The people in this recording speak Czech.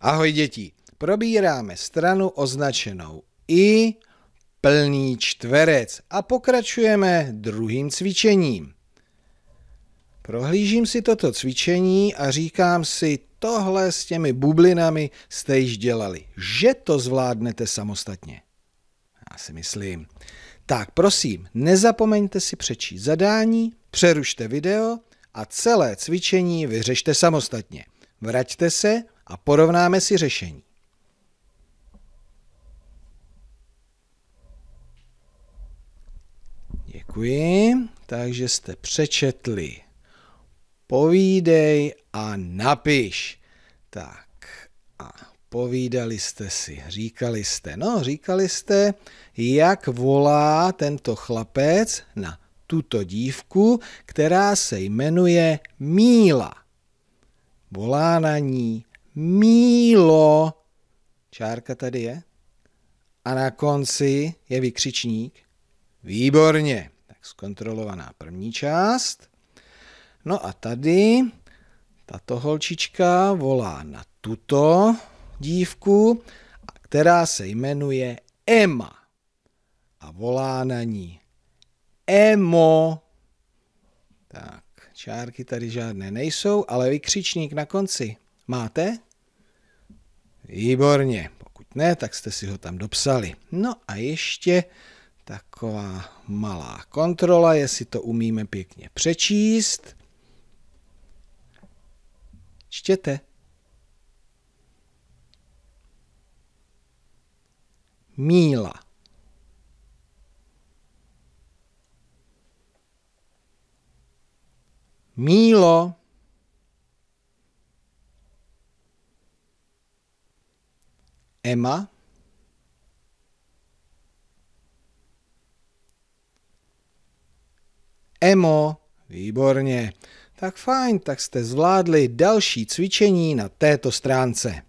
Ahoj děti, probíráme stranu označenou i plný čtverec a pokračujeme druhým cvičením. Prohlížím si toto cvičení a říkám si, tohle s těmi bublinami jste již dělali, že to zvládnete samostatně. Já si myslím. Tak prosím, nezapomeňte si přečíst zadání, přerušte video a celé cvičení vyřešte samostatně. Vraťte se a porovnáme si řešení. Děkuji. Takže jste přečetli. Povídej a napiš. Tak a povídali jste si, říkali jste, no říkali jste, jak volá tento chlapec na tuto dívku, která se jmenuje Míla. Volá na ní mílo, čárka tady je, a na konci je vykřičník. Výborně, tak zkontrolovaná první část. No a tady tato holčička volá na tuto dívku, která se jmenuje Emma a volá na ní Emo. Tak, čárky tady žádné nejsou, ale vykřičník na konci. Máte? Výborně, pokud ne, tak jste si ho tam dopsali. No a ještě taková malá kontrola, jestli to umíme pěkně přečíst. Čtěte. Míla. Mílo. Emma. Emo, výborně. Tak fajn, tak jste zvládli další cvičení na této stránce.